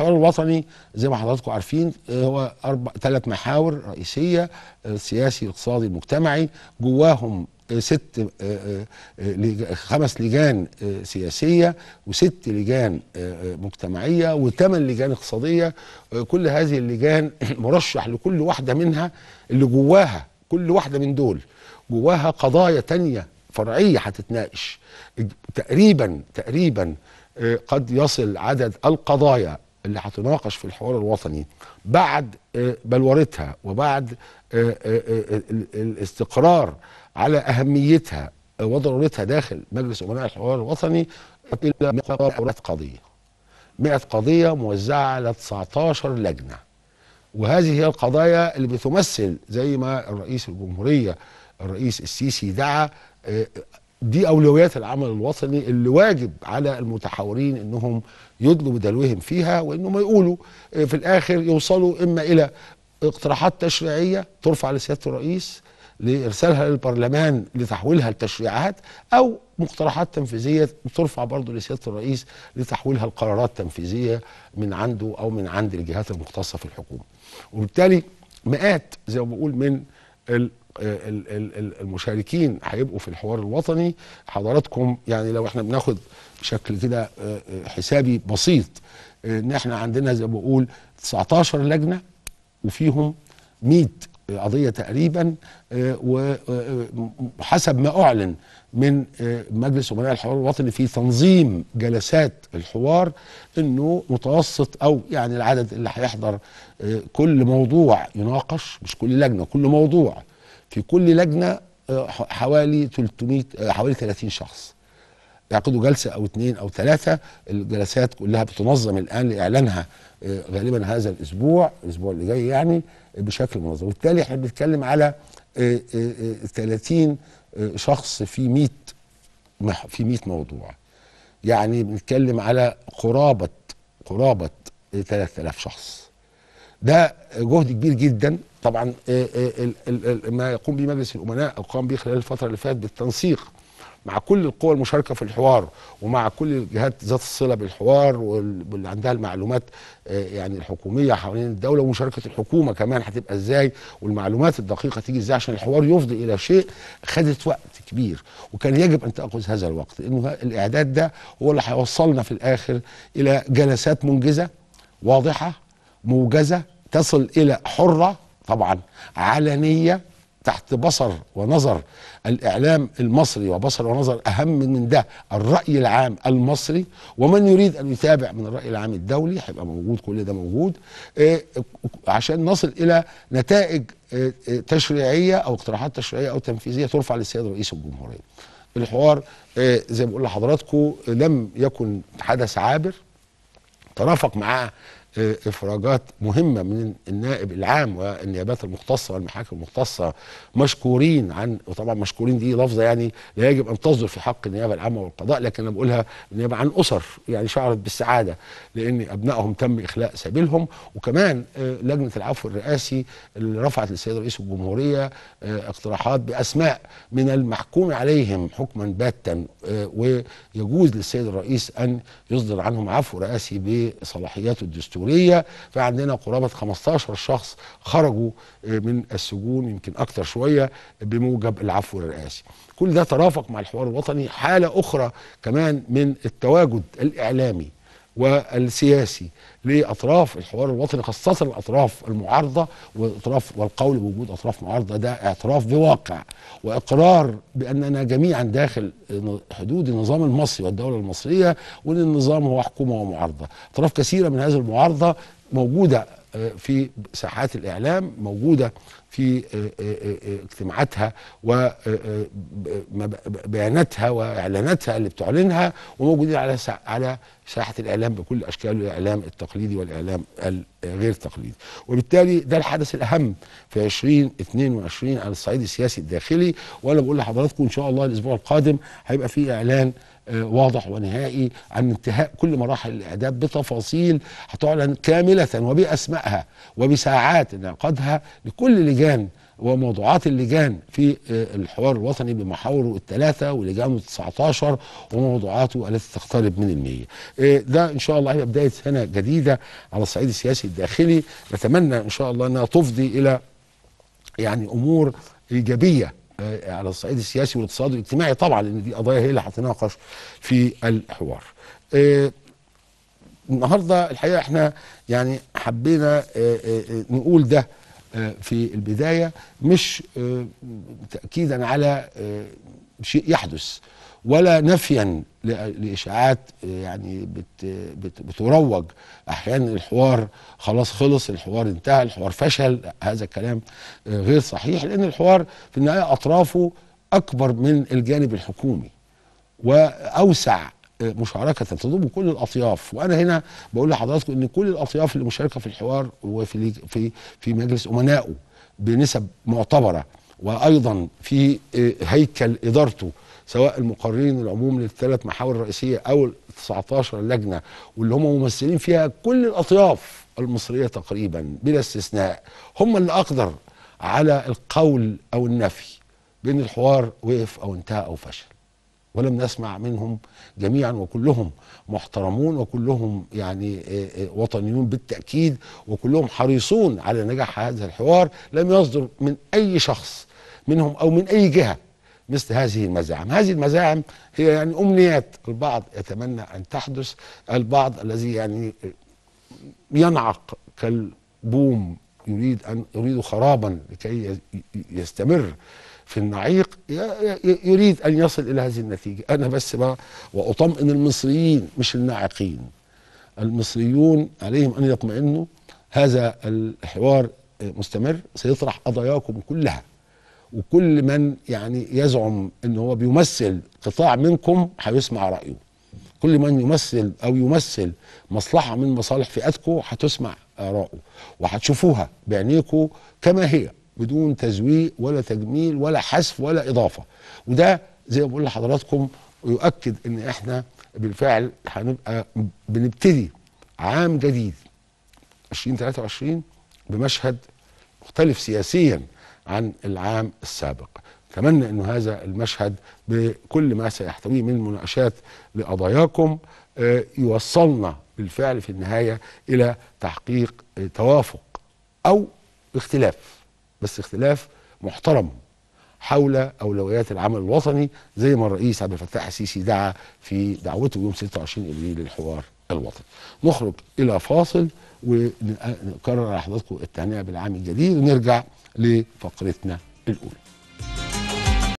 الحوار الوطني زي ما حضراتكم عارفين آه، هو أربع ثلاث محاور رئيسية السياسي آه، الاقتصادي المجتمعي جواهم آه، ست خمس لجان سياسية وست لجان مجتمعية وثمان لجان اقتصادية كل هذه اللجان مرشح لكل واحدة منها اللي جواها كل واحدة من دول جواها قضايا تانية فرعية هتتناقش تقريبا تقريبا قد يصل عدد القضايا اللي هتناقش في الحوار الوطني بعد آه، بلورتها وبعد آه، آه، الاستقرار على اهميتها وضرورتها داخل مجلس امناء الحوار الوطني الى 100 قضيه 100 قضيه موزعه على 19 لجنه وهذه هي القضايا اللي بتمثل زي ما الرئيس الجمهوريه الرئيس السيسي دعا دي اولويات العمل الوطني اللي واجب على المتحاورين انهم يدلوا بدلوهم فيها وانهم يقولوا آه، في الاخر يوصلوا اما الى اقتراحات تشريعيه ترفع لسياده الرئيس لارسالها للبرلمان لتحويلها لتشريعات او مقترحات تنفيذيه ترفع برضه لسياده الرئيس لتحويلها لقرارات تنفيذيه من عنده او من عند الجهات المختصه في الحكومه. وبالتالي مئات زي ما بقول من آه، المشاركين هيبقوا في الحوار الوطني حضراتكم يعني لو احنا بناخد بشكل كده آه، آه، حسابي بسيط ان احنا عندنا زي ما بقول 19 لجنه وفيهم 100 قضية تقريبا وحسب ما أعلن من مجلس أمناء الحوار الوطني في تنظيم جلسات الحوار أنه متوسط أو يعني العدد اللي هيحضر كل موضوع يناقش مش كل لجنة كل موضوع في كل لجنه آه، حوالي 300 آه، حوالي 30 شخص يعقدوا جلسه او اثنين او ثلاثه الجلسات كلها بتنظم الان لاعلانها آه، غالبا هذا الاسبوع الاسبوع اللي جاي يعني بشكل منظم وبالتالي احنا بنتكلم على 30 شخص في 100 في 100 موضوع يعني بنتكلم على قرابه قرابه 3000 شخص ده جهد كبير جدا طبعا إيه، إيه، إيه، ما يقوم به مجلس الامناء او قام به خلال الفتره اللي فاتت بالتنسيق مع كل القوى المشاركه في الحوار ومع كل الجهات ذات الصله بالحوار واللي عندها المعلومات آه، يعني الحكوميه حوالين الدوله ومشاركه الحكومه كمان هتبقى ازاي والمعلومات الدقيقه تيجي ازاي عشان الحوار يفضي الى شيء خدت وقت كبير وكان يجب ان تاخذ هذا الوقت لانه الاعداد ده هو اللي هيوصلنا في الاخر الى جلسات منجزه واضحه موجزه تصل الى حره طبعا علنيه تحت بصر ونظر الاعلام المصري وبصر ونظر اهم من ده الراي العام المصري ومن يريد ان يتابع من الراي العام الدولي هيبقى موجود كل ده موجود آه، عشان نصل الى نتائج آه، آه، تشريعيه او اقتراحات تشريعيه او تنفيذيه ترفع للسيد رئيس الجمهوريه. الحوار زي ما بقول لحضراتكم لم يكن حدث عابر ترافق معاه إفراجات مهمة من النائب العام والنيابات المختصة والمحاكم المختصة مشكورين عن وطبعا مشكورين دي لفظة يعني لا يجب أن تصدر في حق النيابة العامة والقضاء لكن أنا بقولها النيابة عن أسر يعني شعرت بالسعادة لأن أبنائهم تم إخلاء سبيلهم وكمان آه، لجنة العفو الرئاسي اللي رفعت للسيد رئيس الجمهورية آه، اقتراحات بأسماء من المحكوم عليهم حكما باتا آه، ويجوز للسيد الرئيس أن يصدر عنهم عفو رئاسي بصلاحياته الدستورية الجمهوريه فعندنا قرابه 15 شخص خرجوا آه، من السجون يمكن اكثر شويه بموجب العفو الرئاسي كل ده ترافق مع الحوار الوطني حاله اخرى كمان من التواجد الاعلامي والسياسي لاطراف الحوار الوطني خاصه الاطراف المعارضه واطراف والقول بوجود اطراف معارضه ده اعتراف بواقع واقرار باننا جميعا داخل حدود النظام المصري والدوله المصريه وان النظام هو حكومه ومعارضه اطراف كثيره من هذه المعارضه موجوده في ساحات الاعلام موجوده في آه، آه، آه، اجتماعاتها وبياناتها واعلاناتها اللي بتعلنها وموجودين على على ساحه الاعلام بكل اشكاله الاعلام التقليدي والاعلام الغير تقليدي وبالتالي ده الحدث الاهم في 2022 على الصعيد السياسي الداخلي وانا بقول لحضراتكم ان شاء الله الاسبوع القادم هيبقى في اعلان آه، واضح ونهائي عن انتهاء كل مراحل الاعداد بتفاصيل هتعلن كامله وباسمائها وبساعات انعقادها لكل لجان وموضوعات اللجان في آه، الحوار الوطني بمحاوره الثلاثه ولجانه 19 وموضوعاته التي تقترب من المية آه، ده ان شاء الله هي بدايه سنه جديده على الصعيد السياسي الداخلي نتمنى ان شاء الله انها تفضي الى يعني امور ايجابيه آه، على الصعيد السياسي والاقتصادي والاجتماعي طبعا لان دي قضايا هي اللي هتناقش في الحوار. آه، النهارده الحقيقه احنا يعني حبينا آه، نقول ده في البدايه مش تاكيدا على شيء يحدث ولا نفيا لاشاعات يعني بت بت بتروج احيانا الحوار خلاص خلص الحوار انتهى الحوار فشل هذا الكلام آه، غير صحيح لان الحوار في النهايه اطرافه اكبر من الجانب الحكومي واوسع آه، مشاركة تضم كل الأطياف وأنا هنا بقول لحضراتكم إن كل الأطياف اللي مشاركة في الحوار وفي في في مجلس أمنائه بنسب معتبرة وايضا في آه، هيكل ادارته سواء المقررين العموم للثلاث محاور الرئيسيه او ال 19 لجنه واللي هم ممثلين فيها كل الاطياف المصريه تقريبا بلا استثناء هم اللي اقدر على القول او النفي بان الحوار وقف او انتهى او فشل ولم نسمع منهم جميعا وكلهم محترمون وكلهم يعني آه، آه، وطنيون بالتاكيد وكلهم حريصون على نجاح هذا الحوار لم يصدر من اي شخص منهم أو من أي جهة مثل هذه المزاعم هذه المزاعم هي يعني أمنيات البعض يتمنى أن تحدث البعض الذي يعني ينعق كالبوم يريد أن يريد خرابا لكي يستمر في النعيق يريد أن يصل إلى هذه النتيجة أنا بس بقى وأطمئن المصريين مش الناعقين المصريون عليهم أن يطمئنوا هذا الحوار مستمر سيطرح قضاياكم كلها وكل من يعني يزعم ان هو بيمثل قطاع منكم هيسمع رايه كل من يمثل او يمثل مصلحه من مصالح فئاتكم هتسمع ارائه وهتشوفوها بعينيكم كما هي بدون تزويق ولا تجميل ولا حذف ولا اضافه وده زي ما بقول لحضراتكم يؤكد ان احنا بالفعل هنبقى بنبتدي عام جديد 2023 بمشهد مختلف سياسيا عن العام السابق أتمنى انه هذا المشهد بكل ما سيحتويه من مناقشات لقضاياكم آه، يوصلنا بالفعل في النهاية إلى تحقيق آه، توافق أو اختلاف بس اختلاف محترم حول اولويات العمل الوطني زي ما الرئيس عبد الفتاح السيسي دعا في دعوته يوم 26 ابريل للحوار الوطني. نخرج الى فاصل ونكرر لحضراتكم التهنئه بالعام الجديد ونرجع لفقرتنا الأولى